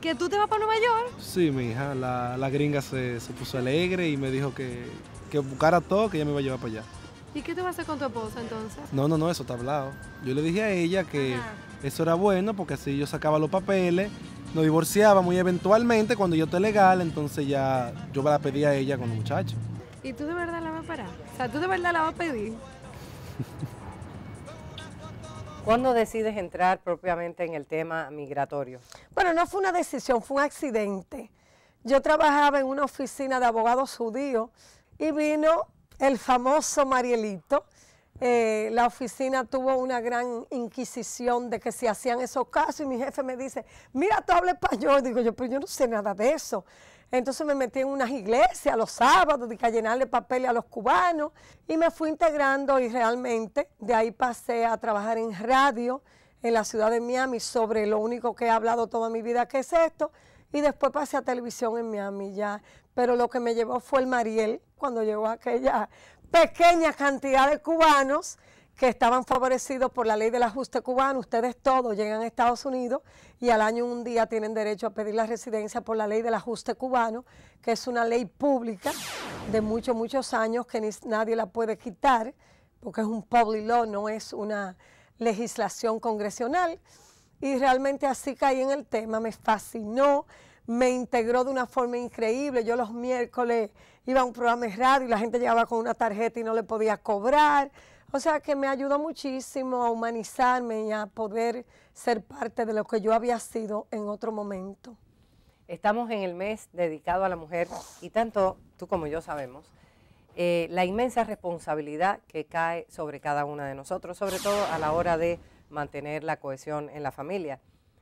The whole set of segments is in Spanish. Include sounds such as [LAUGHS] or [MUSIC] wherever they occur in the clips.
¿Que tú te vas para Nueva York? Sí, mi hija. La, gringa se, puso alegre y me dijo que, buscara todo, que ella me iba a llevar para allá. ¿Y qué te vas a hacer con tu esposa entonces? No, no, no, eso está hablado. Yo le dije a ella que eso era bueno porque así yo sacaba los papeles, nos divorciaba muy eventualmente cuando yo esté legal, entonces ya yo la pedí a ella con los muchacho. ¿Y tú de verdad la vas a parar? O sea, ¿tú de verdad la vas a pedir? [LAUGHS] ¿Cuándo decides entrar propiamente en el tema migratorio? Bueno, no fue una decisión, fue un accidente. Yo trabajaba en una oficina de abogados judíos y vino el famoso Marielito. Eh, la oficina tuvo una gran inquisición de que se hacían esos casos y mi jefe me dice, mira, tú hablas español. Digo yo, pero yo no sé nada de eso. Entonces me metí en unas iglesias los sábados de a llenarle papel a los cubanos y me fui integrando y realmente de ahí pasé a trabajar en radio en la ciudad de Miami sobre lo único que he hablado toda mi vida, que es esto, y después pasé a televisión en Miami ya. Pero lo que me llevó fue el Mariel, cuando llegó aquella pequeña cantidad de cubanos que estaban favorecidos por la ley del ajuste cubano. Ustedes todos llegan a Estados Unidos y al año un día tienen derecho a pedir la residencia por la ley del ajuste cubano, que es una ley pública de muchos, muchos años que nadie la puede quitar, porque es un public law, no es una legislación congresional. Y realmente así caí en el tema, me fascinó, me integró de una forma increíble. Yo los miércoles iba a un programa de radio y la gente llegaba con una tarjeta y no le podía cobrar. O sea que me ayudó muchísimo a humanizarme y a poder ser parte de lo que yo había sido en otro momento. Estamos en el mes dedicado a la mujer y tanto tú como yo sabemos eh, la inmensa responsabilidad que cae sobre cada una de nosotros, sobre todo a la hora de mantener la cohesión en la familia.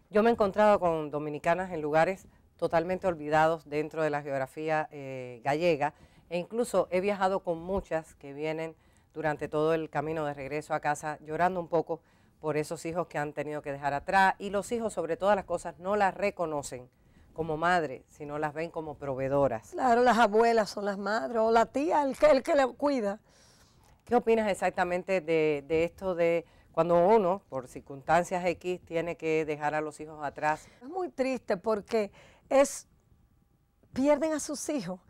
Yo me he encontrado con dominicanas en lugares totalmente olvidados dentro de la geografía eh, gallega e incluso he viajado con muchas que vienen durante todo el camino de regreso a casa, llorando un poco por esos hijos que han tenido que dejar atrás. Y los hijos, sobre todas las cosas, no las reconocen como madre, sino las ven como proveedoras. Claro, las abuelas son las madres, o la tía, el que, el que la cuida. ¿Qué opinas exactamente de, de esto de cuando uno, por circunstancias X, tiene que dejar a los hijos atrás? Es muy triste porque es pierden a sus hijos.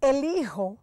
El hijo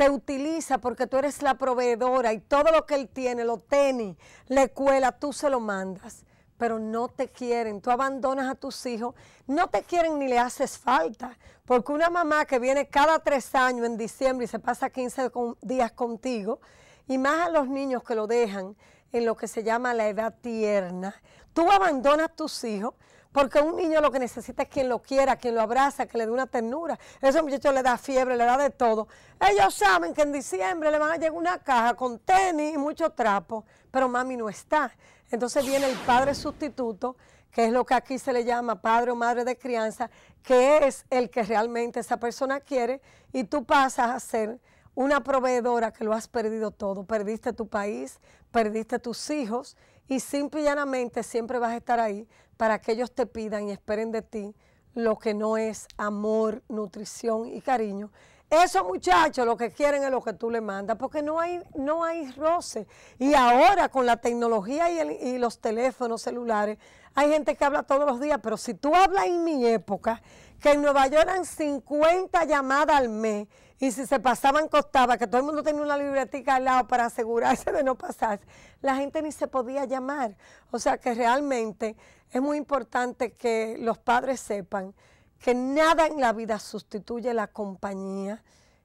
te utiliza porque tú eres la proveedora y todo lo que él tiene, lo tenis, le cuela tú se lo mandas, pero no te quieren, tú abandonas a tus hijos, no te quieren ni le haces falta, porque una mamá que viene cada tres años en diciembre y se pasa 15 días contigo, y más a los niños que lo dejan en lo que se llama la edad tierna, tú abandonas a tus hijos porque un niño lo que necesita es quien lo quiera, quien lo abraza, que le dé una ternura. Ese muchacho le da fiebre, le da de todo. Ellos saben que en diciembre le van a llegar una caja con tenis y mucho trapo, pero mami no está. Entonces viene el padre sustituto, que es lo que aquí se le llama padre o madre de crianza, que es el que realmente esa persona quiere y tú pasas a ser una proveedora que lo has perdido todo. Perdiste tu país, perdiste tus hijos, y simple y llanamente siempre vas a estar ahí para que ellos te pidan y esperen de ti lo que no es amor, nutrición y cariño. Esos muchachos lo que quieren es lo que tú le mandas, porque no hay, no hay roce. Y ahora con la tecnología y, los teléfonos celulares, hay gente que habla todos los días, pero si tú hablas en mi época, que en Nueva York eran 50 llamadas al mes y si se pasaban costaba, que todo el mundo tenía una libretica al lado para asegurarse de no pasarse, la gente ni se podía llamar. O sea que realmente es muy importante que los padres sepan que nada en la vida sustituye la compañía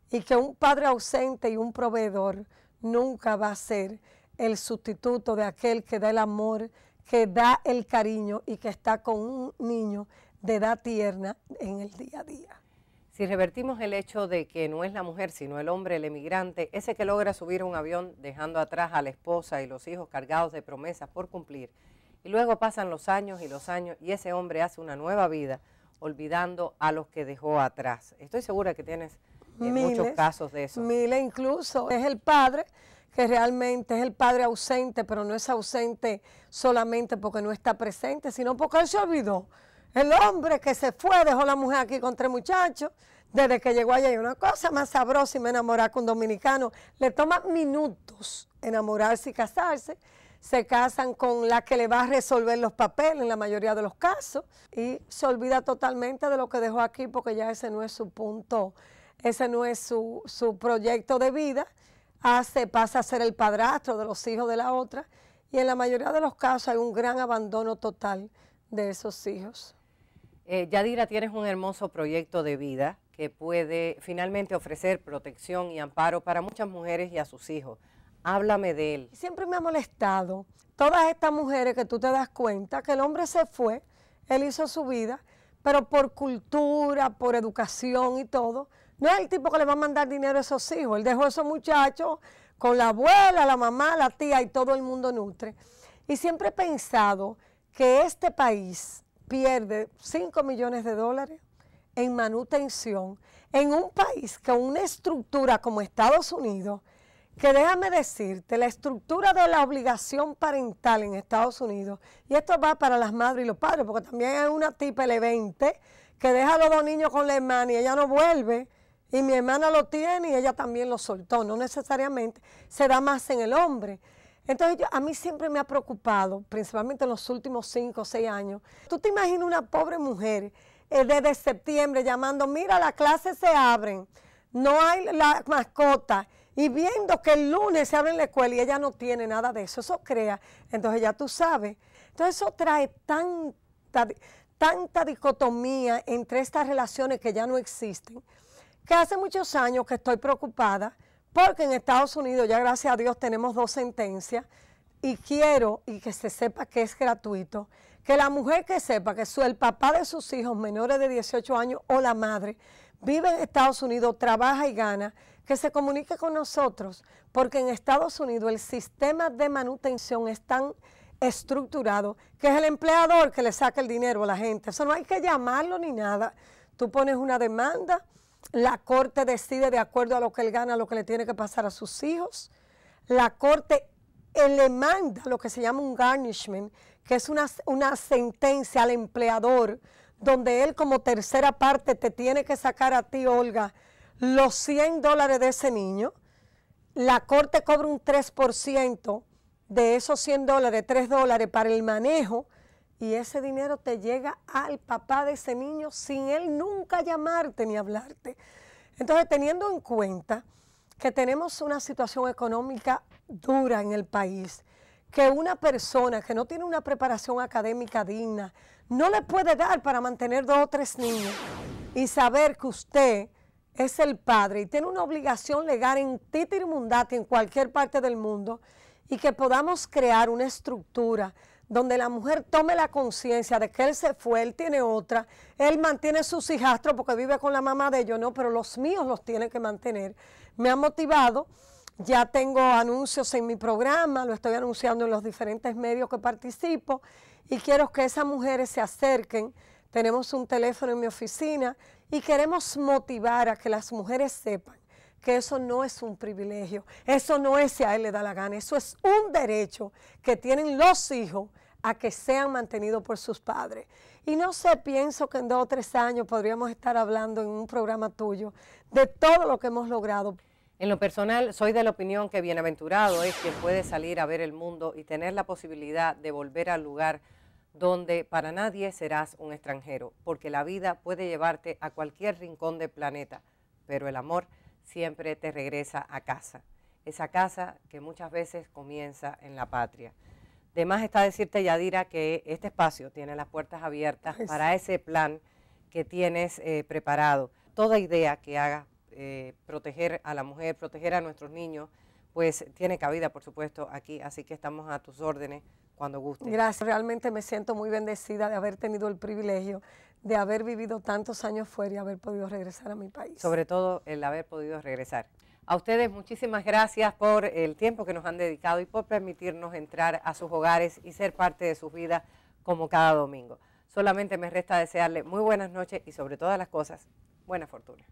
y que un padre ausente y un proveedor nunca va a ser el sustituto de aquel que da el amor, que da el cariño y que está con un niño de edad tierna en el día a día. Si revertimos el hecho de que no es la mujer, sino el hombre, el emigrante, ese que logra subir un avión dejando atrás a la esposa y los hijos cargados de promesas por cumplir, y luego pasan los años y los años y ese hombre hace una nueva vida olvidando a los que dejó atrás. Estoy segura que tienes eh, muchos casos de eso. Miles incluso. Es el padre que realmente es el padre ausente, pero no es ausente solamente porque no está presente, sino porque él se olvidó el hombre que se fue dejó la mujer aquí con tres muchachos. Desde que llegó allá hay una cosa más sabrosa y me enamoré con un dominicano. Le toma minutos enamorarse y casarse. Se casan con la que le va a resolver los papeles en la mayoría de los casos y se olvida totalmente de lo que dejó aquí porque ya ese no es su punto, ese no es su, proyecto de vida. Hace, ah, pasa a ser el padrastro de los hijos de la otra y en la mayoría de los casos hay un gran abandono total de esos hijos. Eh, Yadira, tienes un hermoso proyecto de vida que puede finalmente ofrecer protección y amparo para muchas mujeres y a sus hijos. Háblame de él. Siempre me ha molestado todas estas mujeres que tú te das cuenta que el hombre se fue, él hizo su vida, pero por cultura, por educación y todo, no es el tipo que le va a mandar dinero a esos hijos. Él dejó a esos muchachos con la abuela, la mamá, la tía y todo el mundo nutre. Y siempre he pensado que este país pierde 5 millones de dólares en manutención en un país con una estructura como Estados Unidos, que déjame decirte, la estructura de la obligación parental en Estados Unidos, y esto va para las madres y los padres, porque también hay una tipa L20 que deja a los dos niños con la hermana y ella no vuelve, y mi hermana lo tiene y ella también lo soltó, no necesariamente se da más en el hombre. Entonces yo, a mí siempre me ha preocupado, principalmente en los últimos cinco o seis años. ¿Tú te imaginas una pobre mujer eh, desde septiembre llamando, mira, las clases se abren, no hay la mascota, y viendo que el lunes se abre la escuela y ella no tiene nada de eso, eso crea, entonces ya tú sabes. Entonces eso trae tanta, tanta dicotomía entre estas relaciones que ya no existen, que hace muchos años que estoy preocupada porque en Estados Unidos ya gracias a Dios tenemos dos sentencias y quiero y que se sepa que es gratuito, que la mujer que sepa que su, el papá de sus hijos menores de 18 años o la madre vive en Estados Unidos, trabaja y gana, que se comunique con nosotros, porque en Estados Unidos el sistema de manutención es tan estructurado que es el empleador que le saca el dinero a la gente. Eso no hay que llamarlo ni nada. Tú pones una demanda la corte decide de acuerdo a lo que él gana, lo que le tiene que pasar a sus hijos. La corte le manda lo que se llama un garnishment, que es una, sentencia al empleador, donde él como tercera parte te tiene que sacar a ti, Olga, los 100 dólares de ese niño. La corte cobra un 3% de esos 100 dólares, de 3 dólares para el manejo y ese dinero te llega al papá de ese niño sin él nunca llamarte ni hablarte. Entonces, teniendo en cuenta que tenemos una situación económica dura en el país, que una persona que no tiene una preparación académica digna no le puede dar para mantener dos o tres niños y saber que usted es el padre y tiene una obligación legal en mundati, en cualquier parte del mundo, y que podamos crear una estructura donde la mujer tome la conciencia de que él se fue, él tiene otra, él mantiene sus hijastros porque vive con la mamá de ellos, no, pero los míos los tiene que mantener. Me ha motivado, ya tengo anuncios en mi programa, lo estoy anunciando en los diferentes medios que participo y quiero que esas mujeres se acerquen. Tenemos un teléfono en mi oficina y queremos motivar a que las mujeres sepan que eso no es un privilegio, eso no es si a él le da la gana, eso es un derecho que tienen los hijos a que sean mantenidos por sus padres. Y no sé, pienso que en dos o tres años podríamos estar hablando en un programa tuyo de todo lo que hemos logrado. En lo personal, soy de la opinión que bienaventurado es quien puede salir a ver el mundo y tener la posibilidad de volver al lugar donde para nadie serás un extranjero, porque la vida puede llevarte a cualquier rincón del planeta, pero el amor siempre te regresa a casa, esa casa que muchas veces comienza en la patria. De más está decirte, Yadira, que este espacio tiene las puertas abiertas para ese plan que tienes eh, preparado. Toda idea que haga eh, proteger a la mujer, proteger a nuestros niños, pues tiene cabida, por supuesto, aquí. Así que estamos a tus órdenes cuando guste. Gracias, realmente me siento muy bendecida de haber tenido el privilegio de haber vivido tantos años fuera y haber podido regresar a mi país. Sobre todo el haber podido regresar. A ustedes muchísimas gracias por el tiempo que nos han dedicado y por permitirnos entrar a sus hogares y ser parte de sus vidas como cada domingo. Solamente me resta desearle muy buenas noches y sobre todas las cosas, buena fortuna.